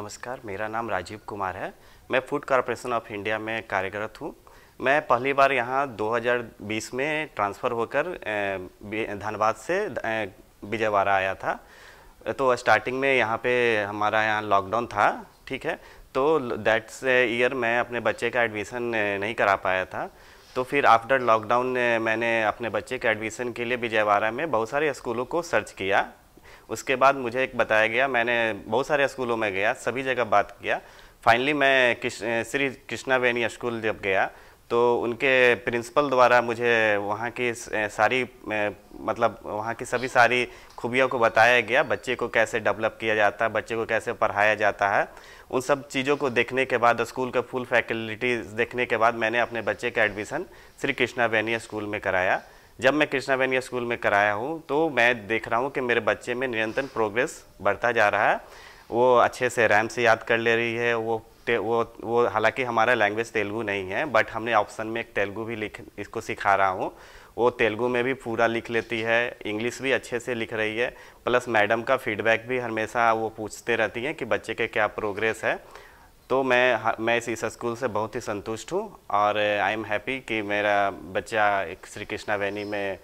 नमस्कार मेरा नाम राजीव कुमार है मैं फूड कॉरपोरेशन ऑफ इंडिया में कार्यरत हूँ मैं पहली बार यहाँ 2020 में ट्रांसफ़र होकर धनबाद से विजयवाड़ा आया था तो स्टार्टिंग में यहाँ पे हमारा यहाँ लॉकडाउन था ठीक है तो दैट्स ईयर मैं अपने बच्चे का एडमिशन नहीं करा पाया था तो फिर आफ्टर लॉकडाउन मैंने अपने बच्चे के एडमिशन के लिए विजयवाड़ा में बहुत सारे स्कूलों को सर्च किया उसके बाद मुझे एक बताया गया मैंने बहुत सारे स्कूलों में गया सभी जगह बात किया फाइनली मैं किश, श्री वेणी स्कूल जब गया तो उनके प्रिंसिपल द्वारा मुझे वहाँ की सारी मतलब वहाँ की सभी सारी खूबियों को बताया गया बच्चे को कैसे डेवलप किया जाता है बच्चे को कैसे पढ़ाया जाता है उन सब चीज़ों को देखने के बाद स्कूल का फुल फैकल्टीज़ देखने के बाद मैंने अपने बच्चे का एडमिशन श्री कृष्णा वेनिया स्कूल में कराया जब मैं कृष्णा बहन स्कूल में कराया हूँ तो मैं देख रहा हूँ कि मेरे बच्चे में निरंतर प्रोग्रेस बढ़ता जा रहा है वो अच्छे से रैम से याद कर ले रही है वो वो वो हालांकि हमारा लैंग्वेज तेलुगू नहीं है बट हमने ऑप्शन में एक तेलुगु भी लिख इसको सिखा रहा हूँ वो तेलुगू में भी पूरा लिख लेती है इंग्लिश भी अच्छे से लिख रही है प्लस मैडम का फीडबैक भी हमेशा वो पूछते रहती हैं कि बच्चे के क्या प्रोग्रेस है तो मैं मैं इस स्कूल से बहुत ही संतुष्ट हूँ और आई एम हैप्पी कि मेरा बच्चा एक श्री कृष्णा वैनी में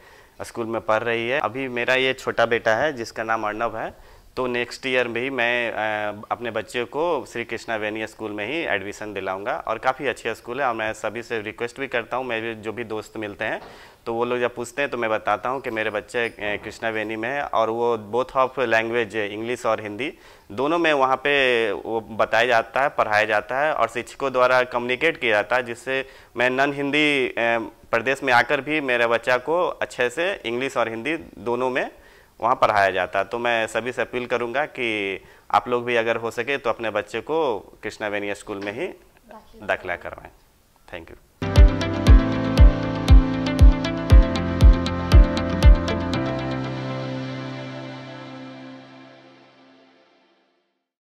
स्कूल में पढ़ रही है अभी मेरा ये छोटा बेटा है जिसका नाम अर्णव है तो नेक्स्ट ईयर भी मैं मैं अपने बच्चे को श्री कृष्णा वेनिया स्कूल में ही एडमिशन दिलाऊंगा और काफ़ी अच्छा स्कूल है और मैं सभी से रिक्वेस्ट भी करता हूँ मेरे जो भी दोस्त मिलते हैं तो वो लोग जब पूछते हैं तो मैं बताता हूँ कि मेरे बच्चे कृष्णा वेनी में है और वो बोथ ऑफ लैंग्वेज इंग्लिश और हिंदी दोनों में वहाँ पे वो बताया जाता है पढ़ाया जाता है और शिक्षकों द्वारा कम्युनिकेट किया जाता है जिससे मैं नन हिंदी प्रदेश में आकर भी मेरे बच्चा को अच्छे से इंग्लिश और हिंदी दोनों में वहाँ पढ़ाया जाता तो मैं सभी से अपील करूँगा कि आप लोग भी अगर हो सके तो अपने बच्चे को कृष्णा वेनिया स्कूल में ही दाखिला करवाएँ थैंक यू